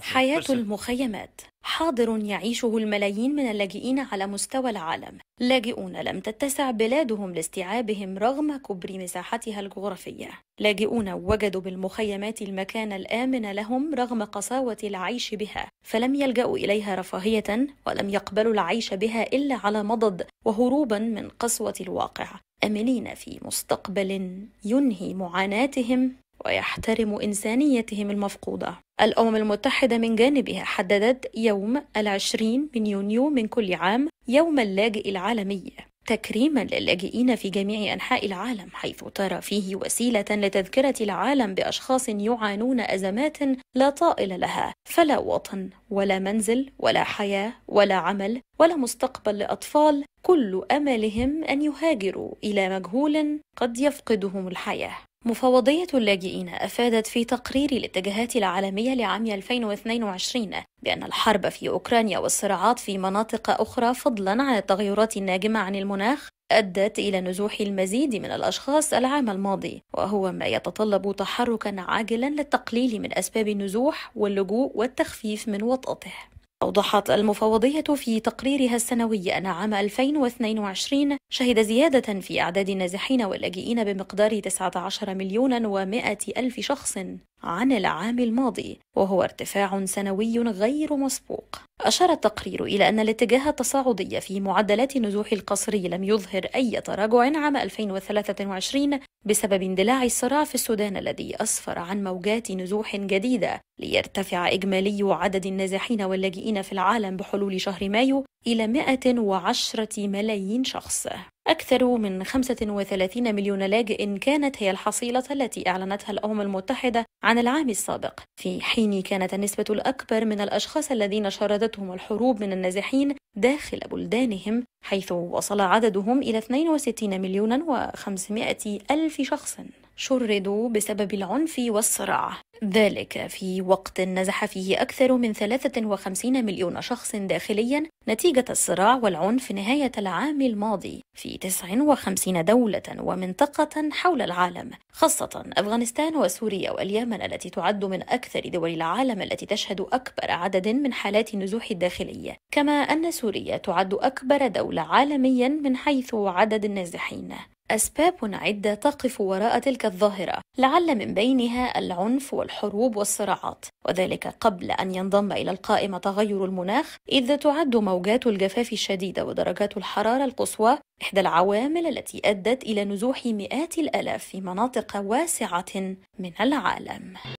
حياة المخيمات حاضر يعيشه الملايين من اللاجئين على مستوى العالم لاجئون لم تتسع بلادهم لاستيعابهم رغم كبر مساحتها الجغرافية لاجئون وجدوا بالمخيمات المكان الآمن لهم رغم قساوة العيش بها فلم يلجأوا إليها رفاهية ولم يقبلوا العيش بها إلا على مضض وهروبا من قسوة الواقع أملين في مستقبل ينهي معاناتهم ويحترم إنسانيتهم المفقودة الأمم المتحدة من جانبها حددت يوم العشرين من يونيو من كل عام يوم اللاجئ العالمي تكريما للاجئين في جميع انحاء العالم حيث ترى فيه وسيله لتذكره العالم باشخاص يعانون ازمات لا طائل لها فلا وطن ولا منزل ولا حياه ولا عمل ولا مستقبل لأطفال كل أملهم أن يهاجروا إلى مجهول قد يفقدهم الحياة مفوضية اللاجئين أفادت في تقرير الاتجاهات العالمية لعام 2022 بأن الحرب في أوكرانيا والصراعات في مناطق أخرى فضلاً عن التغيرات الناجمة عن المناخ أدت إلى نزوح المزيد من الأشخاص العام الماضي وهو ما يتطلب تحركا عاجلا للتقليل من أسباب النزوح واللجوء والتخفيف من وطأته أوضحت المفوضية في تقريرها السنوي أن عام 2022 شهد زيادة في أعداد النازحين واللاجئين بمقدار 19 مليون و100 ألف شخص عن العام الماضي وهو ارتفاع سنوي غير مسبوق أشار التقرير إلى أن الاتجاه التصاعدي في معدلات النزوح القسري لم يظهر أي تراجع عام 2023 بسبب اندلاع الصراع في السودان الذي أسفر عن موجات نزوح جديدة ليرتفع إجمالي عدد النازحين واللاجئين في العالم بحلول شهر مايو إلى 110 ملايين شخص أكثر من 35 مليون لاجئ كانت هي الحصيلة التي أعلنتها الأمم المتحدة عن العام السابق في حين كانت النسبة الأكبر من الأشخاص الذين شردتهم الحروب من النازحين داخل بلدانهم حيث وصل عددهم إلى 62 مليون و500 ألف شخص شردوا بسبب العنف والصراع ذلك في وقت نزح فيه أكثر من 53 مليون شخص داخليا نتيجة الصراع والعنف نهاية العام الماضي في 59 دولة ومنطقة حول العالم خاصة أفغانستان وسوريا واليمن التي تعد من أكثر دول العالم التي تشهد أكبر عدد من حالات النزوح الداخلي كما أن سوريا تعد أكبر دولة عالميا من حيث عدد النازحين أسباب عدة تقف وراء تلك الظاهرة، لعل من بينها العنف والحروب والصراعات، وذلك قبل أن ينضم إلى القائمة تغير المناخ، إذ تعد موجات الجفاف الشديدة ودرجات الحرارة القصوى إحدى العوامل التي أدت إلى نزوح مئات الآلاف في مناطق واسعة من العالم.